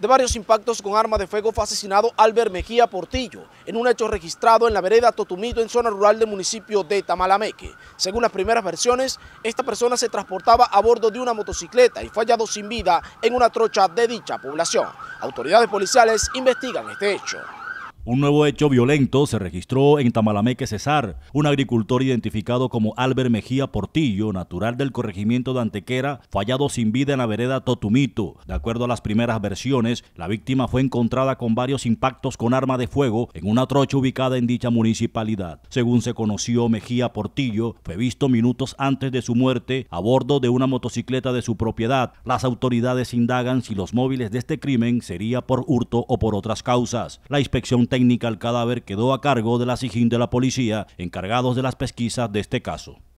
de varios impactos con arma de fuego fue asesinado Albert Mejía Portillo en un hecho registrado en la vereda Totumito en zona rural del municipio de Tamalameque. Según las primeras versiones, esta persona se transportaba a bordo de una motocicleta y fue hallado sin vida en una trocha de dicha población. Autoridades policiales investigan este hecho. Un nuevo hecho violento se registró en Tamalameque Cesar. Un agricultor identificado como Albert Mejía Portillo, natural del corregimiento de Antequera, fallado sin vida en la vereda Totumito. De acuerdo a las primeras versiones, la víctima fue encontrada con varios impactos con arma de fuego en una trocha ubicada en dicha municipalidad. Según se conoció, Mejía Portillo fue visto minutos antes de su muerte a bordo de una motocicleta de su propiedad. Las autoridades indagan si los móviles de este crimen sería por hurto o por otras causas. La inspección el cadáver quedó a cargo de la SIGIN de la policía, encargados de las pesquisas de este caso.